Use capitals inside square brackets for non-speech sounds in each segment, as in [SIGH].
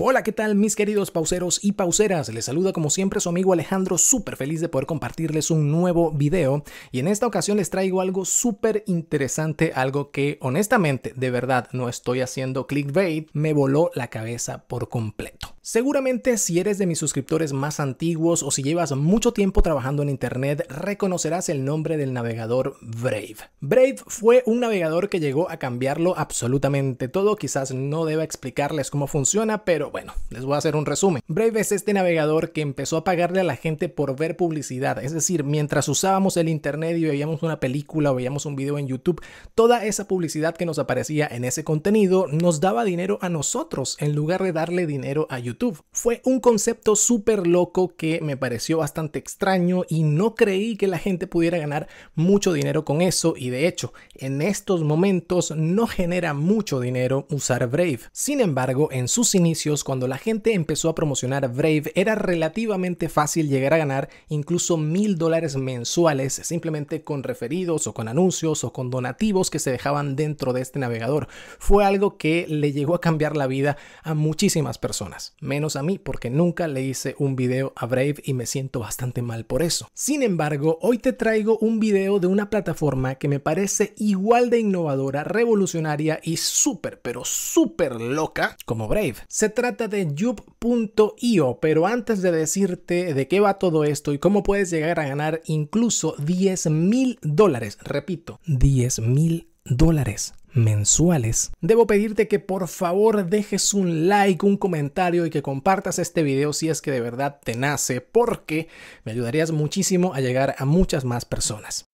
Hola, ¿qué tal mis queridos pauseros y pauseras? Les saluda como siempre su amigo Alejandro, súper feliz de poder compartirles un nuevo video y en esta ocasión les traigo algo súper interesante, algo que honestamente, de verdad, no estoy haciendo clickbait, me voló la cabeza por completo. Seguramente si eres de mis suscriptores más antiguos o si llevas mucho tiempo trabajando en Internet, reconocerás el nombre del navegador Brave. Brave fue un navegador que llegó a cambiarlo absolutamente todo, quizás no deba explicarles cómo funciona, pero bueno, les voy a hacer un resumen. Brave es este navegador que empezó a pagarle a la gente por ver publicidad, es decir, mientras usábamos el Internet y veíamos una película o veíamos un video en YouTube, toda esa publicidad que nos aparecía en ese contenido nos daba dinero a nosotros en lugar de darle dinero a YouTube. Fue un concepto súper loco que me pareció bastante extraño y no creí que la gente pudiera ganar mucho dinero con eso y de hecho en estos momentos no genera mucho dinero usar Brave. Sin embargo, en sus inicios cuando la gente empezó a promocionar Brave era relativamente fácil llegar a ganar incluso mil dólares mensuales simplemente con referidos o con anuncios o con donativos que se dejaban dentro de este navegador. Fue algo que le llegó a cambiar la vida a muchísimas personas menos a mí porque nunca le hice un video a Brave y me siento bastante mal por eso. Sin embargo, hoy te traigo un video de una plataforma que me parece igual de innovadora, revolucionaria y súper, pero súper loca como Brave. Se trata de Yub.io, pero antes de decirte de qué va todo esto y cómo puedes llegar a ganar incluso 10 mil dólares, repito, 10 mil dólares mensuales, debo pedirte que por favor dejes un like, un comentario y que compartas este video si es que de verdad te nace, porque me ayudarías muchísimo a llegar a muchas más personas.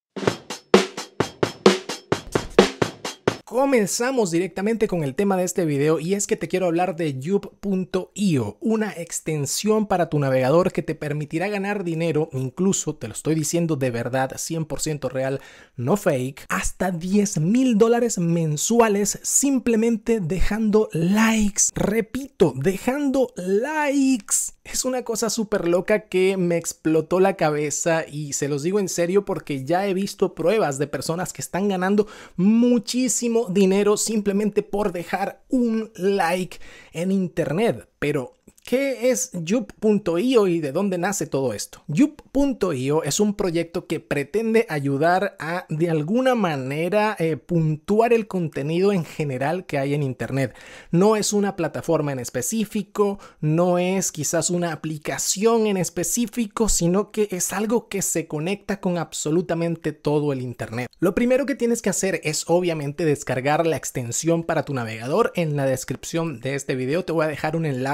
Comenzamos directamente con el tema de este video y es que te quiero hablar de Yup.io, una extensión para tu navegador que te permitirá ganar dinero, incluso te lo estoy diciendo de verdad, 100% real, no fake, hasta 10 mil dólares mensuales simplemente dejando likes. Repito, dejando likes. Es una cosa súper loca que me explotó la cabeza y se los digo en serio porque ya he visto pruebas de personas que están ganando muchísimo dinero simplemente por dejar un like en internet. Pero, ¿qué es Yup.io y de dónde nace todo esto? Yup.io es un proyecto que pretende ayudar a, de alguna manera, eh, puntuar el contenido en general que hay en Internet. No es una plataforma en específico, no es quizás una aplicación en específico, sino que es algo que se conecta con absolutamente todo el Internet. Lo primero que tienes que hacer es obviamente descargar la extensión para tu navegador. En la descripción de este video te voy a dejar un enlace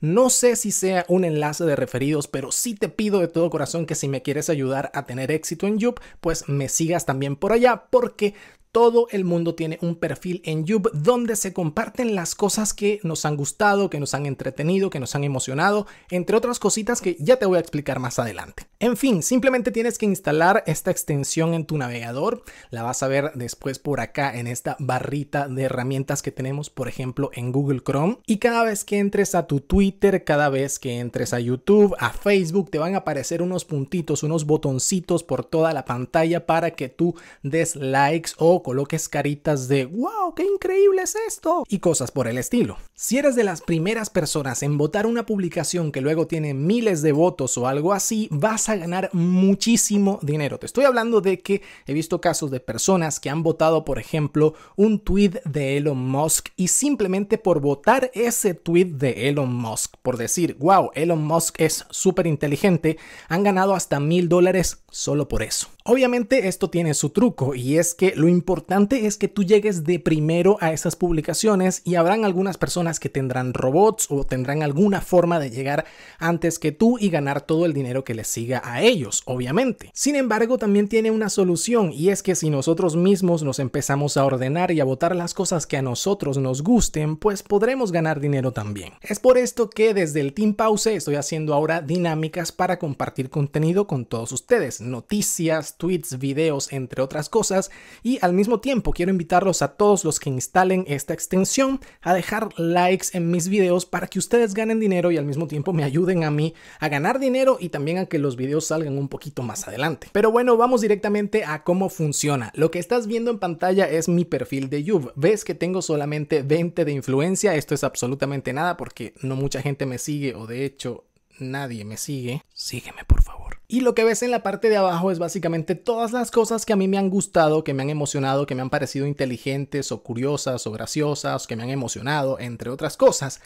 no sé si sea un enlace de referidos, pero sí te pido de todo corazón que si me quieres ayudar a tener éxito en YouTube, pues me sigas también por allá porque todo el mundo tiene un perfil en YouTube donde se comparten las cosas que nos han gustado, que nos han entretenido, que nos han emocionado, entre otras cositas que ya te voy a explicar más adelante. En fin, simplemente tienes que instalar esta extensión en tu navegador. La vas a ver después por acá en esta barrita de herramientas que tenemos, por ejemplo, en Google Chrome. Y cada vez que entres a tu Twitter, cada vez que entres a YouTube, a Facebook, te van a aparecer unos puntitos, unos botoncitos por toda la pantalla para que tú des likes o coloques caritas de wow, qué increíble es esto y cosas por el estilo. Si eres de las primeras personas en votar una publicación que luego tiene miles de votos o algo así, vas a ganar muchísimo dinero. Te estoy hablando de que he visto casos de personas que han votado, por ejemplo, un tweet de Elon Musk y simplemente por votar ese tweet de Elon Musk, por decir, wow, Elon Musk es súper inteligente, han ganado hasta mil dólares solo por eso. Obviamente esto tiene su truco y es que lo importante es que tú llegues de primero a esas publicaciones y habrán algunas personas que tendrán robots o tendrán alguna forma de llegar antes que tú y ganar todo el dinero que les siga a ellos, obviamente. Sin embargo, también tiene una solución y es que si nosotros mismos nos empezamos a ordenar y a votar las cosas que a nosotros nos gusten, pues podremos ganar dinero también. Es por esto que desde el Team Pause estoy haciendo ahora dinámicas para compartir contenido con todos ustedes noticias, tweets, videos, entre otras cosas. Y al mismo tiempo quiero invitarlos a todos los que instalen esta extensión a dejar likes en mis videos para que ustedes ganen dinero y al mismo tiempo me ayuden a mí a ganar dinero y también a que los videos salgan un poquito más adelante. Pero bueno, vamos directamente a cómo funciona. Lo que estás viendo en pantalla es mi perfil de YouTube. Ves que tengo solamente 20 de influencia. Esto es absolutamente nada porque no mucha gente me sigue o de hecho nadie me sigue sígueme por favor. Y lo que ves en la parte de abajo es básicamente todas las cosas que a mí me han gustado, que me han emocionado, que me han parecido inteligentes o curiosas o graciosas, que me han emocionado, entre otras cosas.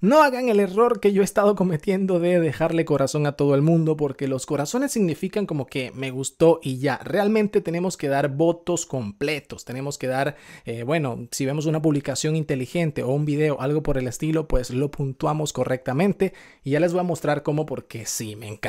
No hagan el error que yo he estado cometiendo de dejarle corazón a todo el mundo porque los corazones significan como que me gustó y ya. Realmente tenemos que dar votos completos, tenemos que dar, eh, bueno, si vemos una publicación inteligente o un video, algo por el estilo, pues lo puntuamos correctamente y ya les voy a mostrar cómo porque sí, me encanta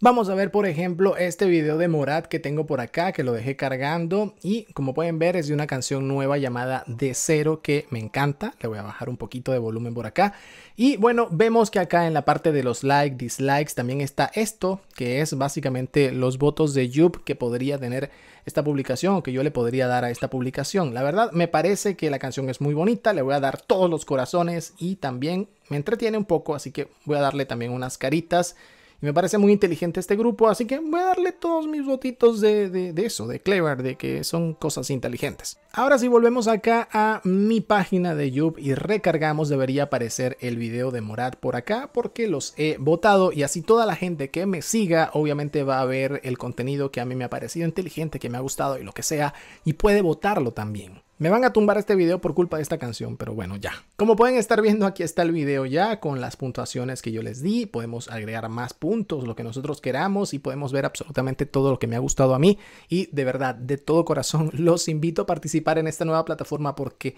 Vamos a ver por ejemplo este video de Morat que tengo por acá que lo dejé cargando y como pueden ver es de una canción nueva llamada De Cero que me encanta, le voy a bajar un poquito de volumen por acá y bueno vemos que acá en la parte de los likes, dislikes también está esto que es básicamente los votos de YouTube que podría tener esta publicación o que yo le podría dar a esta publicación, la verdad me parece que la canción es muy bonita, le voy a dar todos los corazones y también me entretiene un poco así que voy a darle también unas caritas y me parece muy inteligente este grupo, así que voy a darle todos mis votitos de, eso, de clever, de que son cosas inteligentes. Ahora si volvemos acá a mi página de YouTube y recargamos, debería aparecer el video de Morad por acá porque los he votado y así toda la gente que me siga obviamente va a ver el contenido que a mí me ha parecido inteligente, que me ha gustado y lo que sea y puede votarlo también. Me van a tumbar este video por culpa de esta canción, pero bueno, ya. Como pueden estar viendo, aquí está el video ya con las puntuaciones que yo les di. Podemos agregar más puntos, lo que nosotros queramos y podemos ver absolutamente todo lo que me ha gustado a mí. Y de verdad, de todo corazón, [LAUGHS] los invito a participar en esta nueva plataforma porque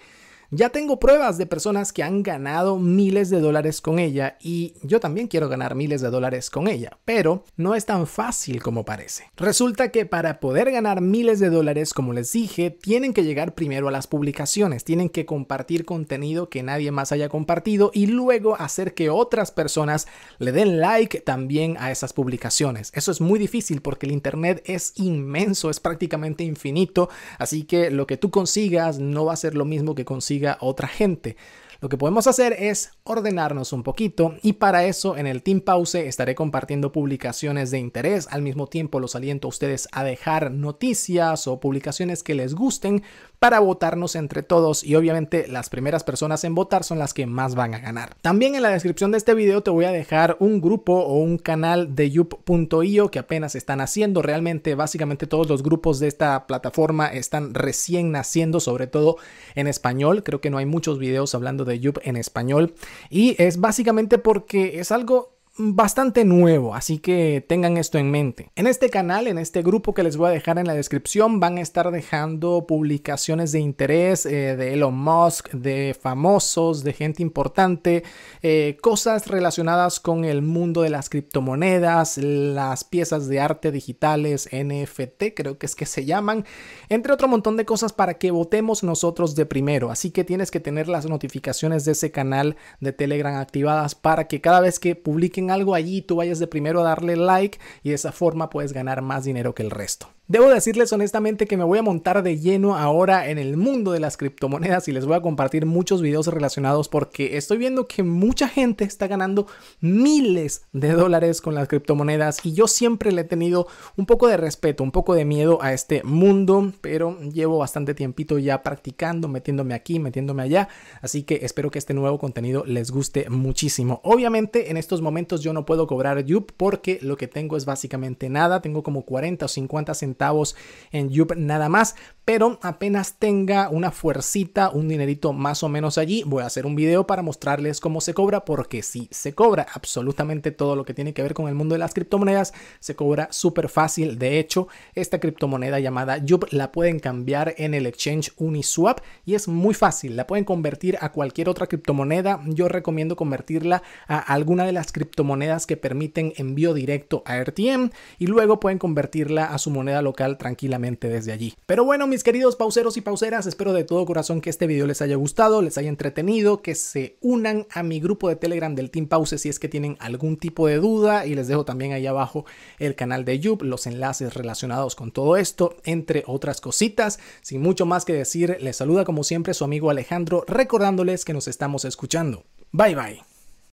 ya tengo pruebas de personas que han ganado miles de dólares con ella y yo también quiero ganar miles de dólares con ella, pero no es tan fácil como parece. Resulta que para poder ganar miles de dólares, como les dije, tienen que llegar primero a las publicaciones, tienen que compartir contenido que nadie más haya compartido y luego hacer que otras personas le den like también a esas publicaciones. Eso es muy difícil porque el Internet es inmenso, es prácticamente infinito, así que lo que tú consigas no va a ser lo mismo que consigas ...a otra gente. Lo que podemos hacer es ordenarnos un poquito y para eso en el Team Pause estaré compartiendo publicaciones de interés. Al mismo tiempo los aliento a ustedes a dejar noticias o publicaciones que les gusten para votarnos entre todos y obviamente las primeras personas en votar son las que más van a ganar. También en la descripción de este video te voy a dejar un grupo o un canal de yup.io que apenas están haciendo. Realmente básicamente todos los grupos de esta plataforma están recién naciendo, sobre todo en español. Creo que no hay muchos videos hablando de de en español. Y es básicamente porque es algo bastante nuevo, así que tengan esto en mente. En este canal, en este grupo que les voy a dejar en la descripción, van a estar dejando publicaciones de interés eh, de Elon Musk, de famosos, de gente importante, eh, cosas relacionadas con el mundo de las criptomonedas, las piezas de arte digitales, NFT, creo que es que se llaman, entre otro montón de cosas para que votemos nosotros de primero. Así que tienes que tener las notificaciones de ese canal de Telegram activadas para que cada vez que publiquen algo allí, tú vayas de primero a darle like y de esa forma puedes ganar más dinero que el resto. Debo decirles honestamente que me voy a montar de lleno ahora en el mundo de las criptomonedas y les voy a compartir muchos videos relacionados porque estoy viendo que mucha gente está ganando miles de dólares con las criptomonedas y yo siempre le he tenido un poco de respeto, un poco de miedo a este mundo, pero llevo bastante tiempito ya practicando, metiéndome aquí, metiéndome allá, así que espero que este nuevo contenido les guste muchísimo. Obviamente en estos momentos yo no puedo cobrar YouTube porque lo que tengo es básicamente nada, tengo como 40 o 50 centavos centavos en Yup nada más pero apenas tenga una fuercita, un dinerito más o menos allí, voy a hacer un video para mostrarles cómo se cobra, porque si se cobra absolutamente todo lo que tiene que ver con el mundo de las criptomonedas, se cobra súper fácil, de hecho, esta criptomoneda llamada YUP la pueden cambiar en el exchange Uniswap y es muy fácil, la pueden convertir a cualquier otra criptomoneda, yo recomiendo convertirla a alguna de las criptomonedas que permiten envío directo a RTM y luego pueden convertirla a su moneda local tranquilamente desde allí. Pero bueno, mis queridos pauseros y pauseras, espero de todo corazón que este video les haya gustado, les haya entretenido, que se unan a mi grupo de Telegram del Team Pause si es que tienen algún tipo de duda y les dejo también ahí abajo el canal de YouTube, los enlaces relacionados con todo esto, entre otras cositas. Sin mucho más que decir, les saluda como siempre su amigo Alejandro, recordándoles que nos estamos escuchando. Bye bye.